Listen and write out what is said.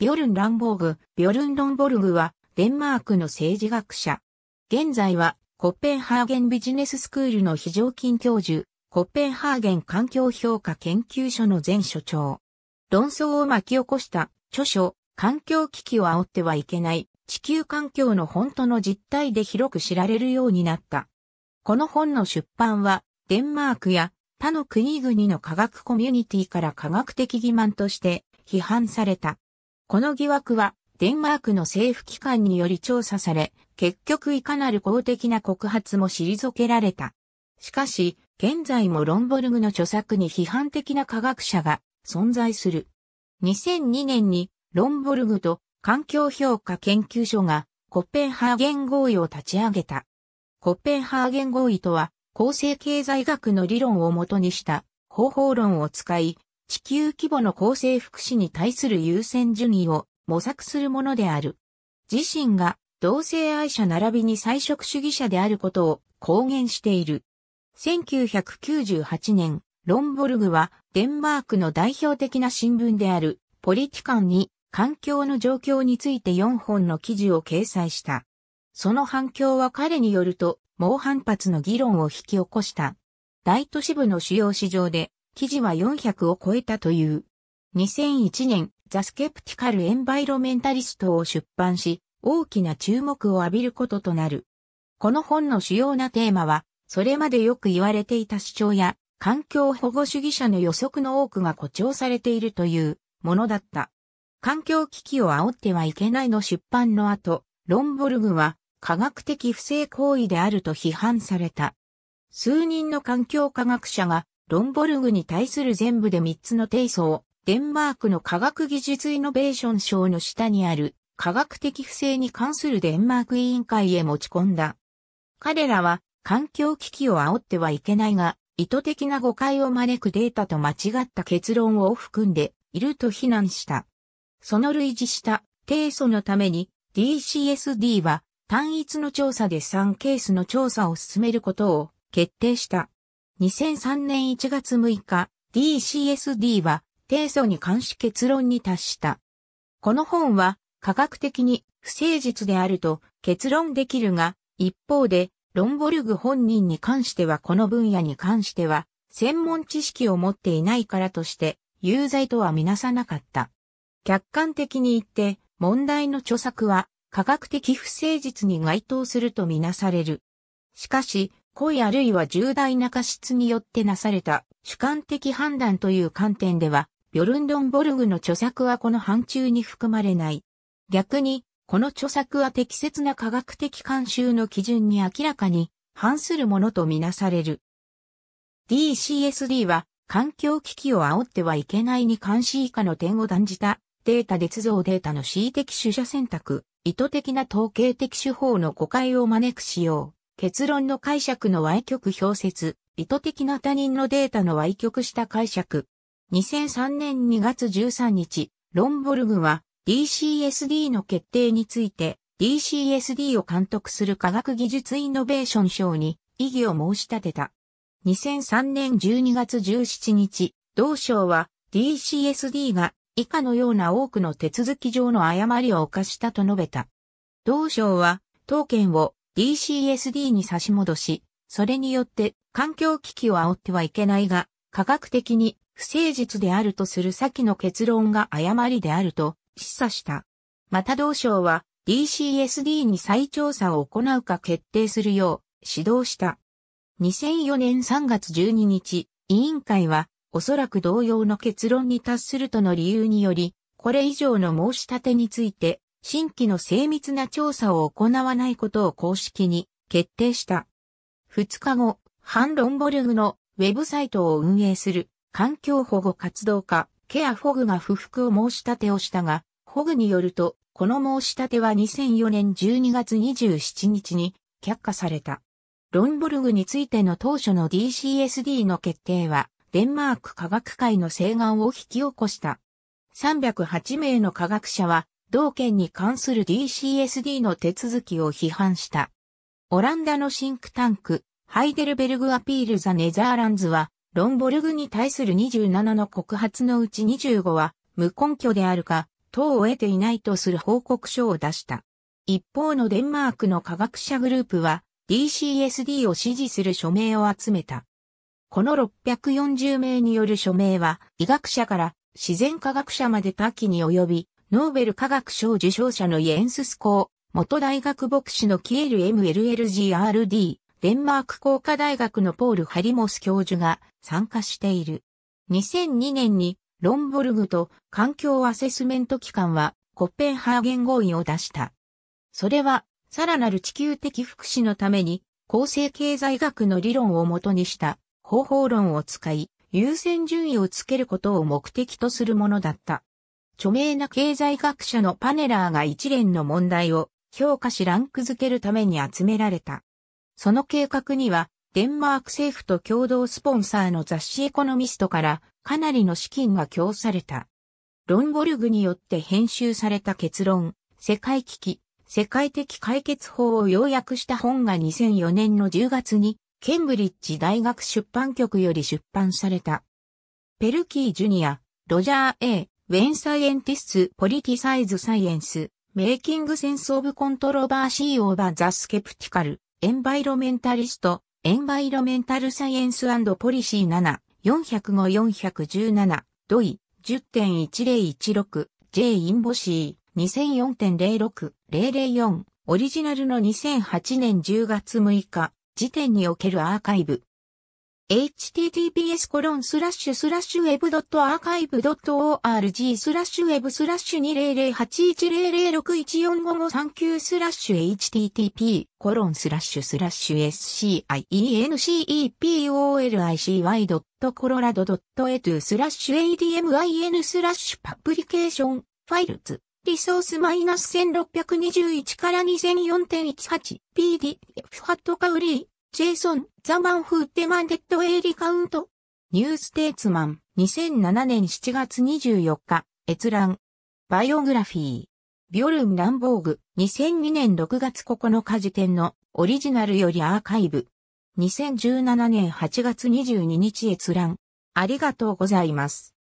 ビョルン・ランボーグ、ビョルン・ロンボルグは、デンマークの政治学者。現在は、コッペンハーゲンビジネススクールの非常勤教授、コッペンハーゲン環境評価研究所の前所長。論争を巻き起こした、著書、環境危機を煽ってはいけない、地球環境の本当の実態で広く知られるようになった。この本の出版は、デンマークや他の国々の科学コミュニティから科学的欺瞞として批判された。この疑惑は、デンマークの政府機関により調査され、結局いかなる公的な告発も退けられた。しかし、現在もロンボルグの著作に批判的な科学者が存在する。2002年にロンボルグと環境評価研究所がコペンハーゲン合意を立ち上げた。コペンハーゲン合意とは、公正経済学の理論をもとにした方法論を使い、地球規模の公正福祉に対する優先順位を模索するものである。自身が同性愛者並びに菜食主義者であることを公言している。1998年、ロンボルグはデンマークの代表的な新聞であるポリティカンに環境の状況について4本の記事を掲載した。その反響は彼によると猛反発の議論を引き起こした。大都市部の主要市場で記事は400を超えたという。2001年、ザ・スケプティカル・エンバイロメンタリストを出版し、大きな注目を浴びることとなる。この本の主要なテーマは、それまでよく言われていた主張や、環境保護主義者の予測の多くが誇張されているというものだった。環境危機を煽ってはいけないの出版の後、ロンボルグは科学的不正行為であると批判された。数人の環境科学者がロンボルグに対する全部で3つの提訴を、デンマークの科学技術イノベーション賞の下にある科学的不正に関するデンマーク委員会へ持ち込んだ。彼らは環境危機を煽ってはいけないが、意図的な誤解を招くデータと間違った結論を含んでいると非難した。その類似した提訴のために DCSD は単一の調査で3ケースの調査を進めることを決定した。2003年1月6日、DCSD は提訴に関し結論に達した。この本は科学的に不誠実であると結論できるが、一方でロンボルグ本人に関してはこの分野に関しては専門知識を持っていないからとして有罪とはみなさなかった。客観的に言って問題の著作は科学的不誠実に該当するとみなされる。しかし、故意あるいは重大な過失によってなされた主観的判断という観点では、ビョルンドンボルグの著作はこの範疇に含まれない。逆に、この著作は適切な科学的慣習の基準に明らかに反するものとみなされる。DCSD は環境危機を煽ってはいけないに監視以下の点を断じたデータ捏造データの恣意的取捨選択、意図的な統計的手法の誤解を招く仕様。結論の解釈の歪曲表説、意図的な他人のデータの歪曲した解釈。2003年2月13日、ロンボルグは DCSD の決定について DCSD を監督する科学技術イノベーション賞に異議を申し立てた。2003年12月17日、同省は DCSD が以下のような多くの手続き上の誤りを犯したと述べた。同省は、当件を DCSD に差し戻し、それによって環境危機を煽ってはいけないが、科学的に不誠実であるとする先の結論が誤りであると示唆した。また同省は DCSD に再調査を行うか決定するよう指導した。2004年3月12日、委員会はおそらく同様の結論に達するとの理由により、これ以上の申し立てについて新規の精密な調査を行わないことを公式に決定した。2日後、ハンロンボルグのウェブサイトを運営する環境保護活動家、ケア・フォグが不服を申し立てをしたが、フォグによると、この申し立ては2004年12月27日に却下された。ロンボルグについての当初の DCSD の決定は、デンマーク科学会の請願を引き起こした。308名の科学者は同県に関する DCSD の手続きを批判した。オランダのシンクタンク、ハイデルベルグアピールザネザーランズは、ロンボルグに対する27の告発のうち25は、無根拠であるか、等を得ていないとする報告書を出した。一方のデンマークの科学者グループは、DCSD を支持する署名を集めた。この640名による署名は、医学者から自然科学者まで多岐に及び、ノーベル化学賞受賞者のイエンススコー、元大学牧師のキエル MLLGRD、デンマーク工科大学のポール・ハリモス教授が参加している。2002年にロンボルグと環境アセスメント機関はコッペンハーゲン合意を出した。それは、さらなる地球的福祉のために、構成経済学の理論をもとにした方法論を使い、優先順位をつけることを目的とするものだった。著名な経済学者のパネラーが一連の問題を評価しランク付けるために集められた。その計画には、デンマーク政府と共同スポンサーの雑誌エコノミストからかなりの資金が供された。ロンボルグによって編集された結論、世界危機、世界的解決法を要約した本が2004年の10月に、ケンブリッジ大学出版局より出版された。ペルキー・ジュニア、ロジャー・ A・ When scientists politicize science, making sense of controversy over the skeptical, environmentalist, environmental science and policy 7, 405-417、ドイ、10.1016、J インボシー、2004.06、004、オリジナルの2008年10月6日、時点におけるアーカイブ。https コロンスラッシュスラッシュ web.archive.org スラッシュ web スラッシュ20081006145539スラッシュ http コロンスラッシュスラッシュ sciencepolicy.colorado.edu スラッシュ admin スラッシュパブリケーションファイルズリソースマイナス1621から 2004.18PDF ハットカウリージェイソン、ザ・マン・フーテマンデッド・エイリカウント。ニューステーツマン、2007年7月24日、閲覧。バイオグラフィー。ビョルン・ランボーグ、2002年6月9日時点のオリジナルよりアーカイブ。2017年8月22日閲覧。ありがとうございます。